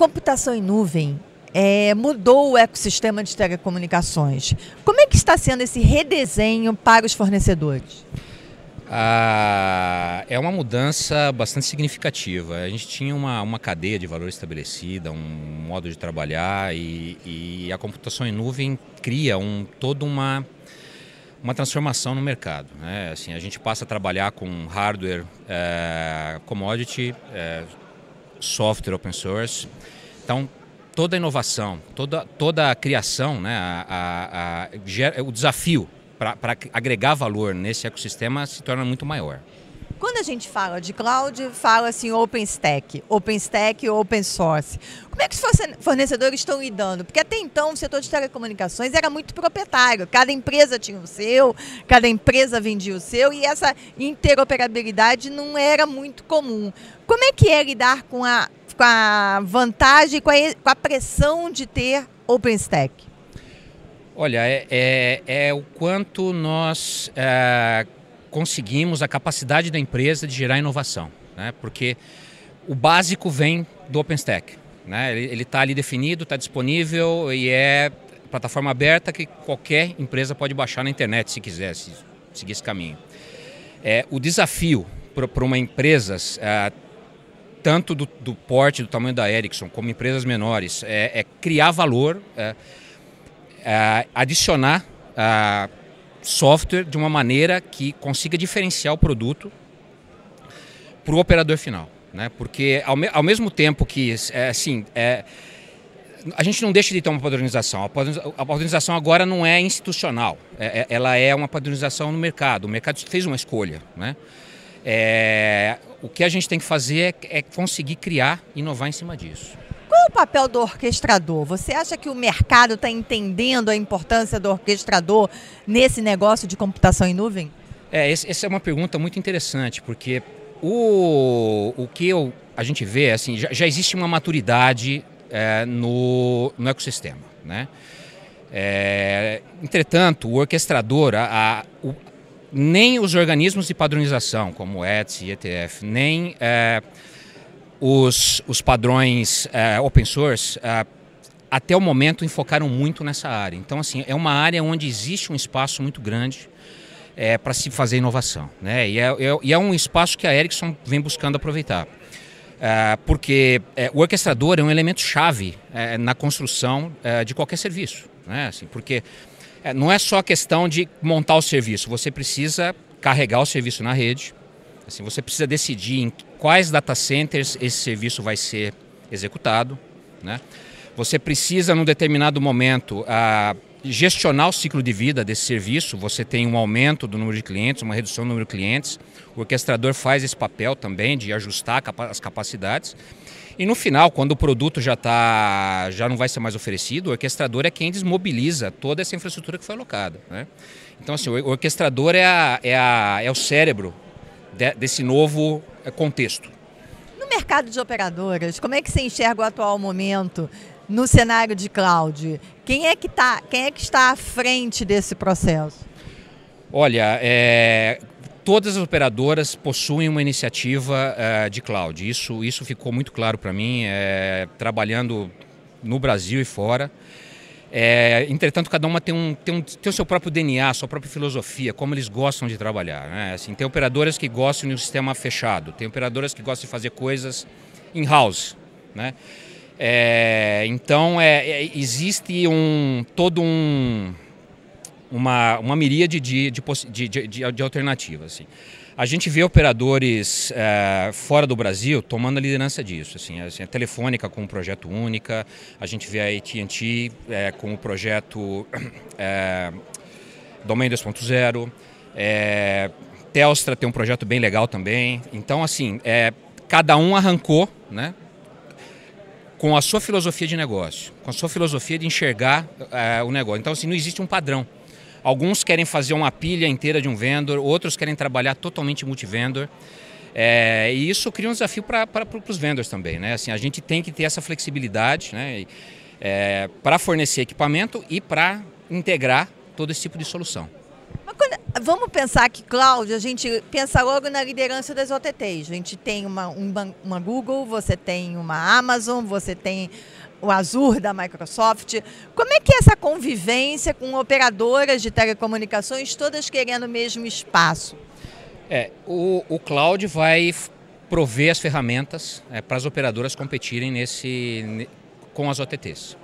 computação em nuvem é, mudou o ecossistema de telecomunicações. Como é que está sendo esse redesenho para os fornecedores? Ah, é uma mudança bastante significativa. A gente tinha uma, uma cadeia de valor estabelecida, um modo de trabalhar e, e a computação em nuvem cria um, toda uma, uma transformação no mercado. Né? Assim, a gente passa a trabalhar com hardware é, commodity, é, software open source. Então, toda inovação, toda, toda a criação, né, a, a, a, o desafio para agregar valor nesse ecossistema se torna muito maior. Quando a gente fala de cloud, fala-se em assim, OpenStack, OpenStack open source. Como é que os fornecedores estão lidando? Porque até então o setor de telecomunicações era muito proprietário, cada empresa tinha o seu, cada empresa vendia o seu e essa interoperabilidade não era muito comum. Como é que é lidar com a, com a vantagem, com a, com a pressão de ter OpenStack? Olha, é, é, é, o quanto nós é, conseguimos a capacidade da empresa de gerar inovação, né? porque o básico vem do OpenStack. Né? Ele está ali definido, está disponível e é plataforma aberta que qualquer empresa pode baixar na internet se quiser se seguir esse caminho. É, o desafio para uma empresa, é, tanto do, do, porte, do tamanho da Ericsson, como empresas menores, é, é criar valor, é, é, adicionar ah, software de uma maneira que consiga diferenciar o produto para o operador final. Né? Porque ao, me ao mesmo tempo que, é, assim, é, a gente não deixa de ter uma padronização. A padronização agora não é institucional, é, é, ela é uma padronização no mercado. O mercado fez uma escolha. Né? É, o que a gente tem que fazer é, é conseguir criar, inovar em cima disso o papel do orquestrador? Você acha que o mercado está entendendo a importância do orquestrador nesse negócio de computação em nuvem? É, essa é uma pergunta muito interessante, porque o, o que eu, a gente vê, assim, já, já existe uma maturidade é, no, no ecossistema, né? É, entretanto, o orquestrador, a, a, o, nem os organismos de padronização, como o ETS e ETF, nem... É, os, os padrões eh, open source, eh, até o momento, enfocaram muito nessa área. Então, assim, é uma área onde existe um espaço muito grande é, eh, para se fazer inovação. Né? E, é, é, e é um espaço que a Ericsson vem buscando aproveitar. porque o orquestrador é um elemento chave na construção de qualquer serviço. Né? Assim, porque não é só a questão de montar o serviço, você precisa carregar o serviço na rede, Assim, você precisa decidir em quais data centers esse serviço vai ser executado. Né? Você precisa, num determinado momento, a ah, gestionar o ciclo de vida desse serviço. Você tem um aumento do número de clientes, uma redução do número de clientes. O orquestrador faz esse papel também de ajustar as capacidades. E no final, quando o produto já, tá, já não vai ser mais oferecido, o orquestrador é quem desmobiliza toda essa infraestrutura que foi alocada. Né? Então, assim, o orquestrador é, a, é, a, é o cérebro de, desse novo eh, contexto. No mercado de operadoras, como é que você enxerga o atual momento no cenário de cloud? Quem é que, tá, quem é que está à frente desse processo? Olha, é, todas as operadoras possuem uma iniciativa é, de cloud. Isso, isso ficou muito claro para mim, é, trabalhando no Brasil e fora. É, entretanto, cada uma tem, um, tem, um, tem o seu próprio DNA, sua própria filosofia, como eles gostam de trabalhar. Né? Assim, tem operadoras que gostam de um sistema fechado, tem operadoras que gostam de fazer coisas in-house. Né? É, então, é, é existe um, todo um, uma, uma miríade de, de, de, de, de alternativas. Assim. A gente vê operadores é, fora do Brasil tomando a liderança disso. Assim, assim, a Telefônica com o projeto Única, a gente vê a AT&T é, eh, com o projeto é, Domain 2.0, é, Telstra tem um projeto bem legal também. Então, assim, é, cada um arrancou, né? com a sua filosofia de negócio, com a sua filosofia de enxergar é, o negócio. Então, assim, não existe um padrão. Alguns querem fazer uma pilha inteira de um vendor, outros querem trabalhar totalmente multivendor. É, e isso cria um desafio para os vendors também. Né? Assim, a gente tem que ter essa flexibilidade né? É, para fornecer equipamento e para integrar todo esse tipo de solução vamos pensar que, Cláudio, a gente pensa logo na liderança das OTTs. A gente tem uma, uma, uma Google, você tem uma Amazon, você tem o Azure da Microsoft. Como é que é essa convivência com operadoras de telecomunicações, todas querendo o mesmo espaço? É, o, o cloud vai prover as ferramentas é, para as operadoras competirem nesse, com as OTTs.